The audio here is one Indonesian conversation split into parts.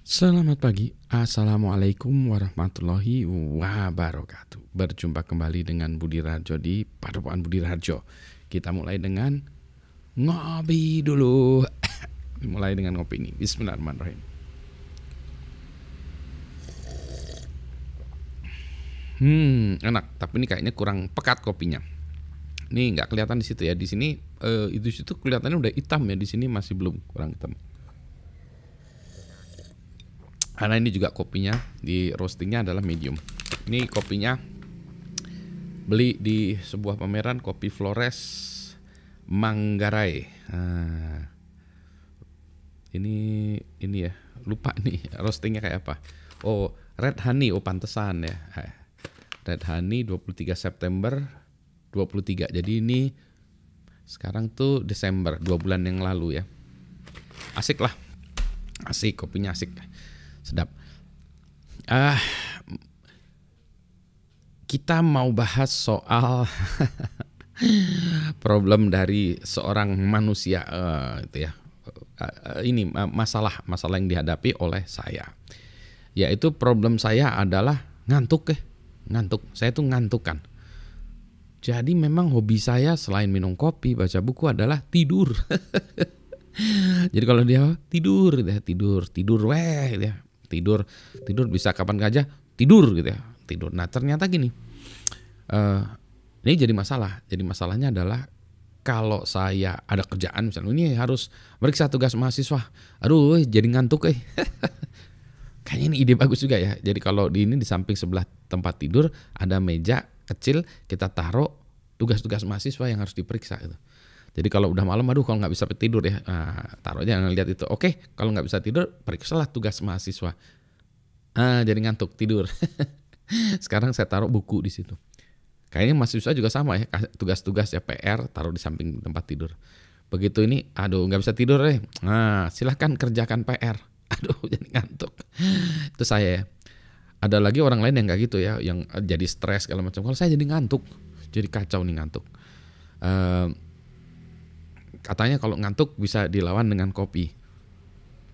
Selamat pagi, Assalamualaikum warahmatullahi wabarakatuh Berjumpa kembali dengan Budi Rajo di Padupuan Budi Rajo. Kita mulai dengan ngopi dulu Mulai dengan ngopi ini, bismillahirrahmanirrahim Hmm, enak. Tapi ini kayaknya kurang pekat kopinya. Ini nggak kelihatan di situ ya. Di sini eh, itu situ kelihatannya udah hitam ya. Di sini masih belum kurang hitam karena ini juga kopinya di roastingnya adalah medium ini kopinya beli di sebuah pameran kopi Flores Manggarai nah, ini ini ya lupa nih roastingnya kayak apa oh Red Honey oh pantesan ya ah. Red Honey 23 September 23 jadi ini sekarang tuh Desember dua bulan yang lalu ya asik lah asik kopinya asik sedap. uh, kita mau bahas soal problem dari seorang manusia, uh, itu ya. Uh, ini uh, masalah masalah yang dihadapi oleh saya, yaitu problem saya adalah ngantuk, eh. ngantuk. Saya tuh kan Jadi memang hobi saya selain minum kopi, baca buku adalah tidur. Jadi kalau dia tidur, dia tidur, tidur weh, dia gitu ya tidur tidur bisa kapan aja tidur gitu ya tidur nah ternyata gini uh, ini jadi masalah jadi masalahnya adalah kalau saya ada kerjaan misalnya ini harus meriksa tugas mahasiswa aduh eh, jadi ngantuk eh kayaknya ini ide bagus juga ya jadi kalau di ini di samping sebelah tempat tidur ada meja kecil kita taruh tugas-tugas mahasiswa yang harus diperiksa gitu. Jadi kalau udah malam, aduh kalau nggak bisa tidur ya, nah, taruhnya ngeliat itu. Oke, kalau nggak bisa tidur, periksalah tugas mahasiswa. Ah, jadi ngantuk tidur. Sekarang saya taruh buku di situ. Kayaknya mahasiswa juga sama ya, tugas-tugas ya PR taruh di samping tempat tidur. Begitu ini, aduh nggak bisa tidur deh. Nah, silahkan kerjakan PR. Aduh, jadi ngantuk. Itu saya ya. Ada lagi orang lain yang nggak gitu ya, yang eh, jadi stres kalau macam. Kalau saya jadi ngantuk, jadi kacau nih ngantuk. Uh, katanya kalau ngantuk bisa dilawan dengan kopi.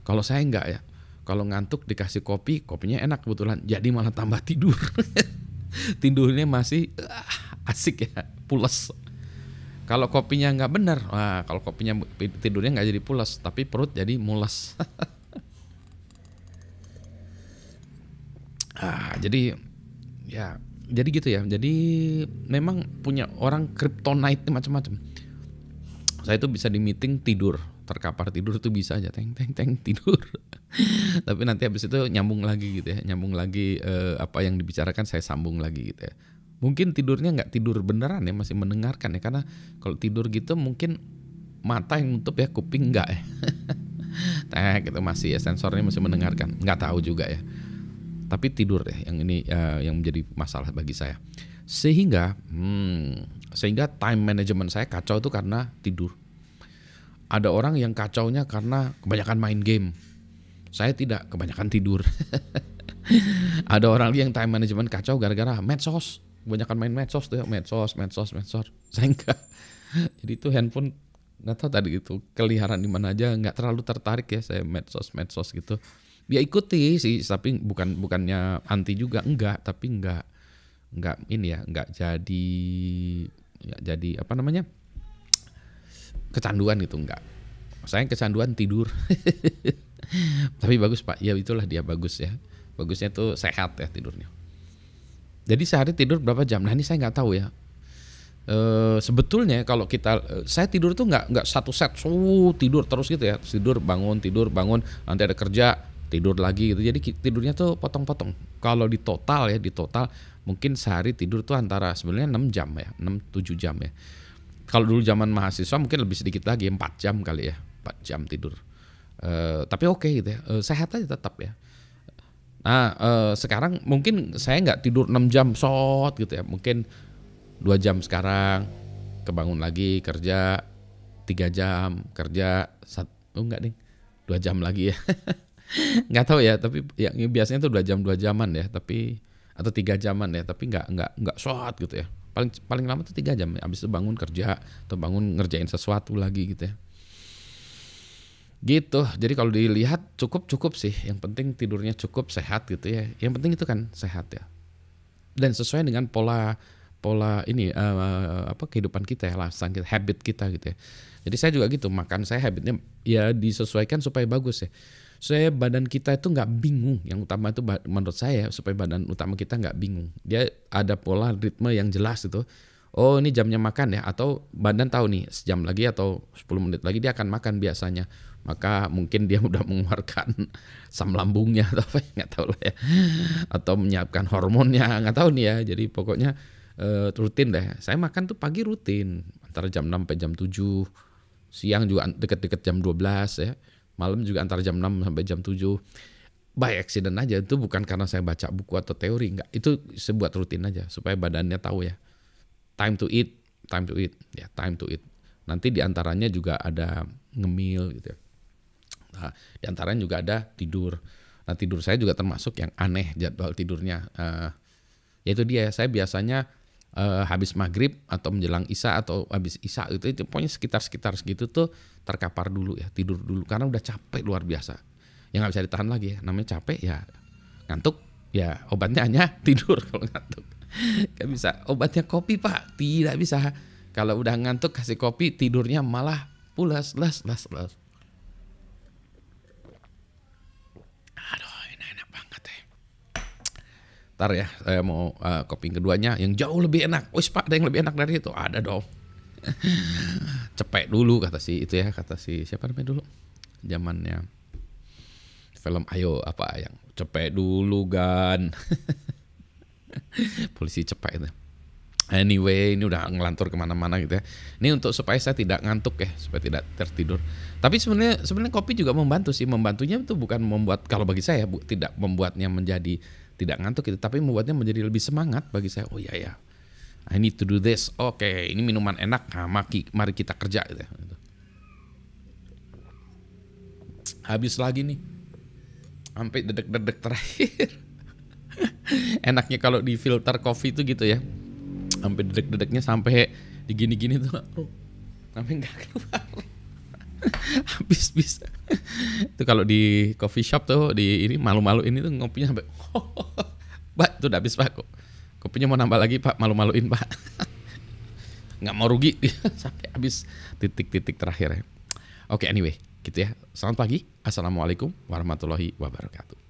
Kalau saya enggak ya. Kalau ngantuk dikasih kopi, kopinya enak kebetulan. Jadi malah tambah tidur. Tidurnya masih uh, asik ya, pules. Kalau kopinya enggak benar, wah kalau kopinya tidurnya nggak jadi pules, tapi perut jadi mulas. ah, jadi ya, jadi gitu ya. Jadi memang punya orang kryptonite macam-macam saya itu bisa di meeting tidur terkapar tidur tuh bisa aja teng teng teng tidur tapi nanti habis itu nyambung lagi gitu ya nyambung lagi eh, apa yang dibicarakan saya sambung lagi gitu ya mungkin tidurnya nggak tidur beneran ya masih mendengarkan ya karena kalau tidur gitu mungkin mata yang nutup ya kuping nggak ya eh gitu masih ya sensornya masih mendengarkan nggak tahu juga ya tapi tidur ya yang ini eh, yang menjadi masalah bagi saya sehingga hmm, sehingga time management saya kacau itu karena tidur. Ada orang yang kacaunya karena kebanyakan main game. Saya tidak kebanyakan tidur. Ada orang yang time management kacau gara-gara medsos. Kebanyakan main medsos tuh, ya, medsos, medsos, medsos. Saya enggak. Jadi itu handphone nggak tahu tadi itu keliharan di mana aja nggak terlalu tertarik ya saya medsos medsos gitu ya ikuti sih tapi bukan bukannya anti juga enggak tapi enggak enggak ini ya enggak jadi ya, jadi apa namanya kecanduan gitu enggak saya kecanduan tidur tapi bagus pak ya itulah dia bagus ya bagusnya tuh sehat ya tidurnya jadi sehari tidur berapa jam nah ini saya nggak tahu ya e, sebetulnya kalau kita eh, saya tidur tuh nggak nggak satu set so tidur terus gitu ya tidur bangun tidur bangun nanti ada kerja tidur lagi gitu jadi tidurnya tuh potong-potong kalau di total ya di total mungkin sehari tidur tuh antara sebenarnya 6 jam ya, 6 7 jam ya. Kalau dulu zaman mahasiswa mungkin lebih sedikit lagi 4 jam kali ya, 4 jam tidur. E, tapi oke okay gitu ya, E, sehat aja tetap ya. Nah, e, sekarang mungkin saya nggak tidur 6 jam sot gitu ya. Mungkin 2 jam sekarang kebangun lagi kerja 3 jam, kerja sat oh enggak ding. 2 jam lagi ya. nggak tahu ya, tapi yang biasanya tuh 2 jam 2 jaman ya, tapi atau tiga jaman ya tapi nggak nggak nggak short gitu ya paling paling lama tuh tiga jam ya. abis itu bangun kerja atau bangun ngerjain sesuatu lagi gitu ya gitu jadi kalau dilihat cukup cukup sih yang penting tidurnya cukup sehat gitu ya yang penting itu kan sehat ya dan sesuai dengan pola pola ini uh, apa kehidupan kita ya lah habit kita gitu ya jadi saya juga gitu makan saya habitnya ya disesuaikan supaya bagus ya Supaya badan kita itu nggak bingung. Yang utama itu menurut saya supaya badan utama kita nggak bingung. Dia ada pola ritme yang jelas itu. Oh ini jamnya makan ya atau badan tahu nih sejam lagi atau 10 menit lagi dia akan makan biasanya. Maka mungkin dia sudah mengeluarkan sam lambungnya atau apa nggak tahu lah ya. Atau menyiapkan hormonnya nggak tahu nih ya. Jadi pokoknya uh, rutin deh. Saya makan tuh pagi rutin antara jam 6 sampai jam 7. Siang juga deket-deket jam 12 ya malam juga antara jam 6 sampai jam 7 by accident aja itu bukan karena saya baca buku atau teori enggak itu sebuah rutin aja supaya badannya tahu ya time to eat time to eat ya time to eat nanti diantaranya juga ada ngemil gitu ya. nah diantaranya juga ada tidur nah tidur saya juga termasuk yang aneh jadwal tidurnya uh, eh, yaitu dia saya biasanya uh, habis maghrib atau menjelang isya atau habis isya itu, itu pokoknya sekitar-sekitar segitu tuh terkapar dulu ya tidur dulu karena udah capek luar biasa yang nggak bisa ditahan lagi ya namanya capek ya ngantuk ya obatnya hanya tidur kalau ngantuk nggak bisa obatnya kopi pak tidak bisa kalau udah ngantuk kasih kopi tidurnya malah pulas las las las Ntar ya, saya mau uh, eh, kopi keduanya yang jauh lebih enak. Wis pak, ada yang lebih enak dari itu? Ada dong. Cepet dulu kata si itu ya, kata si siapa namanya dulu? Zamannya film Ayo apa yang cepet dulu kan? Polisi cepet itu. Anyway, ini udah ngelantur kemana-mana gitu ya. Ini untuk supaya saya tidak ngantuk ya, supaya tidak tertidur. Tapi sebenarnya sebenarnya kopi juga membantu sih. Membantunya itu bukan membuat kalau bagi saya bu, tidak membuatnya menjadi tidak ngantuk itu, tapi membuatnya menjadi lebih semangat bagi saya. Oh iya ya, I need to do this. Oke, okay, ini minuman enak. Nah, mari, kita kerja. Gitu. Ya. Habis lagi nih, sampai dedek-dedek terakhir. Enaknya kalau di filter kopi itu gitu ya, sampai dedek-dedeknya sampai digini-gini tuh, sampai nggak keluar. habis bisa itu kalau di coffee shop tuh di ini malu-malu ini tuh ngopinya sampai pak tuh udah habis pak kok kopinya mau nambah lagi pak malu-maluin pak nggak mau rugi sampai habis titik-titik terakhir ya oke anyway gitu ya selamat pagi assalamualaikum warahmatullahi wabarakatuh